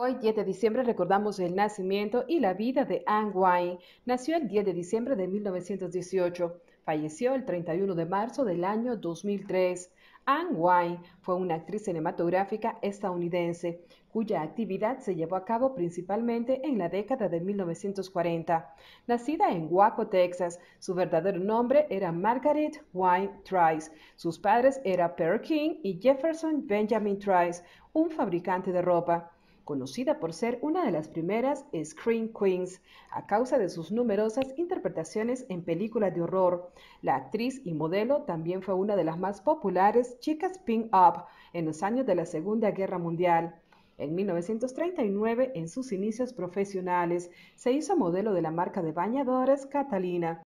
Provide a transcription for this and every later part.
Hoy, 10 de diciembre, recordamos el nacimiento y la vida de Anne Wine. Nació el 10 de diciembre de 1918. Falleció el 31 de marzo del año 2003. Anne Wine fue una actriz cinematográfica estadounidense cuya actividad se llevó a cabo principalmente en la década de 1940. Nacida en Waco, Texas, su verdadero nombre era Margaret Wine Trice. Sus padres eran Per King y Jefferson Benjamin Trice, un fabricante de ropa conocida por ser una de las primeras Screen Queens a causa de sus numerosas interpretaciones en películas de horror. La actriz y modelo también fue una de las más populares chicas pin-up en los años de la Segunda Guerra Mundial. En 1939, en sus inicios profesionales, se hizo modelo de la marca de bañadores Catalina,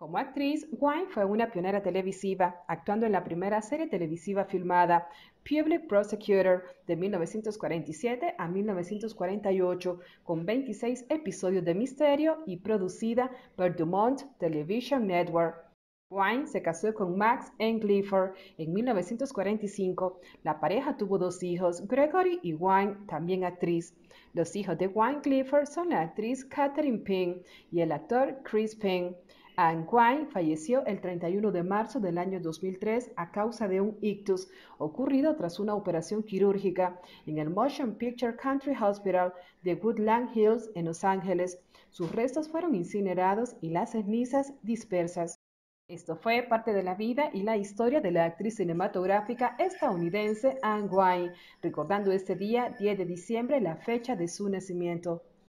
como actriz, Wine fue una pionera televisiva, actuando en la primera serie televisiva filmada, Public Prosecutor, de 1947 a 1948, con 26 episodios de misterio y producida por Dumont Television Network. Wine se casó con Max N. Clifford en 1945. La pareja tuvo dos hijos, Gregory y Wine, también actriz. Los hijos de Wine Clifford son la actriz Catherine Pink y el actor Chris Pink. Anne falleció el 31 de marzo del año 2003 a causa de un ictus ocurrido tras una operación quirúrgica en el Motion Picture Country Hospital de Woodland Hills en Los Ángeles. Sus restos fueron incinerados y las cenizas dispersas. Esto fue parte de la vida y la historia de la actriz cinematográfica estadounidense Anne recordando este día, 10 de diciembre, la fecha de su nacimiento.